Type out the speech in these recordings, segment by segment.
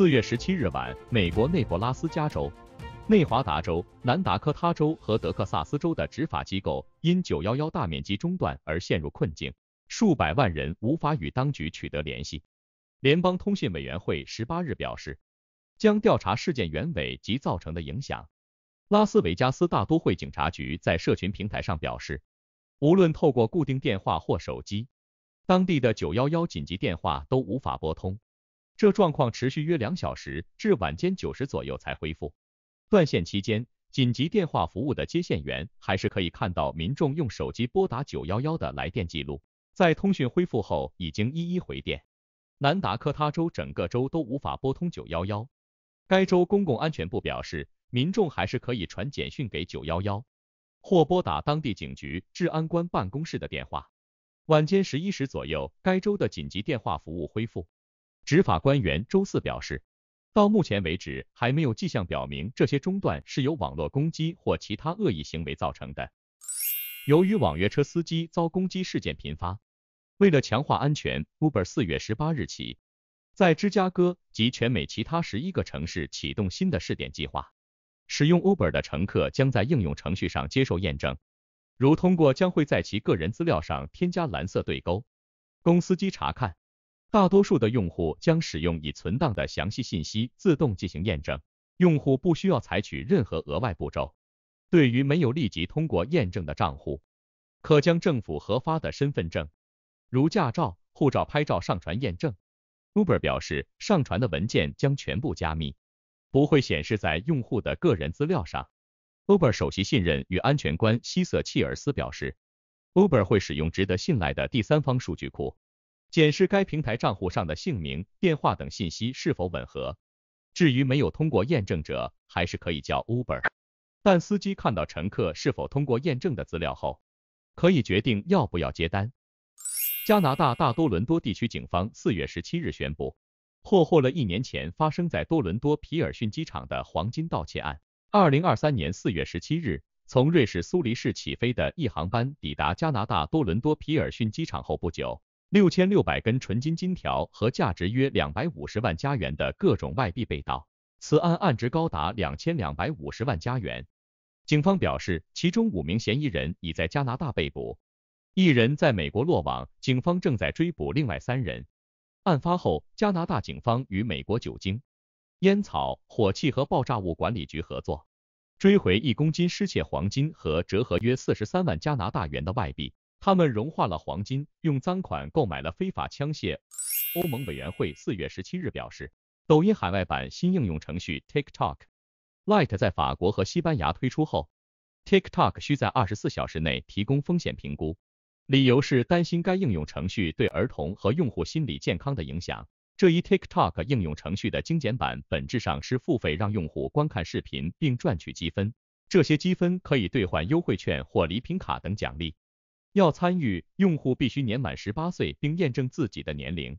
四月十七日晚，美国内布拉斯加州、内华达州、南达科他州和德克萨斯州的执法机构因911大面积中断而陷入困境，数百万人无法与当局取得联系。联邦通信委员会十八日表示，将调查事件原委及造成的影响。拉斯维加斯大都会警察局在社群平台上表示，无论透过固定电话或手机，当地的911紧急电话都无法拨通。这状况持续约两小时，至晚间九时左右才恢复。断线期间，紧急电话服务的接线员还是可以看到民众用手机拨打九幺幺的来电记录。在通讯恢复后，已经一一回电。南达科他州整个州都无法拨通九幺幺，该州公共安全部表示，民众还是可以传简讯给九幺幺，或拨打当地警局治安官办公室的电话。晚间十一时左右，该州的紧急电话服务恢复。执法官员周四表示，到目前为止还没有迹象表明这些中断是由网络攻击或其他恶意行为造成的。由于网约车司机遭攻击事件频发，为了强化安全，Uber 四月十八日起在芝加哥及全美其他十一个城市启动新的试点计划。使用 Uber 的乘客将在应用程序上接受验证，如通过将会在其个人资料上添加蓝色对勾，供司机查看。大多数的用户将使用已存档的详细信息自动进行验证，用户不需要采取任何额外步骤。对于没有立即通过验证的账户，可将政府核发的身份证，如驾照、护照拍照上传验证。Uber 表示，上传的文件将全部加密，不会显示在用户的个人资料上。Uber 首席信任与安全官希瑟·切尔斯表示，Uber 会使用值得信赖的第三方数据库。检视该平台账户上的姓名、电话等信息是否吻合。至于没有通过验证者，还是可以叫 Uber，但司机看到乘客是否通过验证的资料后，可以决定要不要接单。加拿大大多伦多地区警方四月十七日宣布，破获了一年前发生在多伦多皮尔逊机场的黄金盗窃案。二零二三年四月十七日，从瑞士苏黎世起飞的一航班抵达加拿大多伦多皮尔逊机场后不久。六千六百根纯金金条和价值约两百五十万加元的各种外币被盗，此案案值高达两千两百五十万加元。警方表示，其中五名嫌疑人已在加拿大被捕，一人在美国落网，警方正在追捕另外三人。案发后，加拿大警方与美国酒精、烟草、火器和爆炸物管理局合作，追回一公斤失窃黄金和折合约四十三万加拿大元的外币。他们融化了黄金，用赃款购买了非法枪械。欧盟委员会四月十七日表示，抖音海外版新应用程序 TikTok Lite 在法国和西班牙推出后，TikTok 需在二十四小时内提供风险评估，理由是担心该应用程序对儿童和用户心理健康的影响。这一 TikTok 应用程序的精简版本质上是付费让用户观看视频并赚取积分，这些积分可以兑换优惠券或礼品卡等奖励。要参与，用户必须年满十八岁并验证自己的年龄。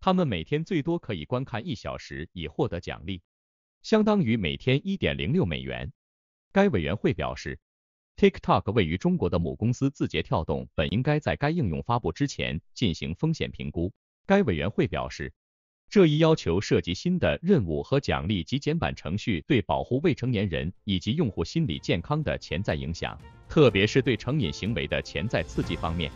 他们每天最多可以观看一小时以获得奖励，相当于每天一点零六美元。该委员会表示，TikTok 位于中国的母公司字节跳动本应该在该应用发布之前进行风险评估。该委员会表示，这一要求涉及新的任务和奖励及简版程序对保护未成年人以及用户心理健康的潜在影响。特别是对成瘾行为的潜在刺激方面。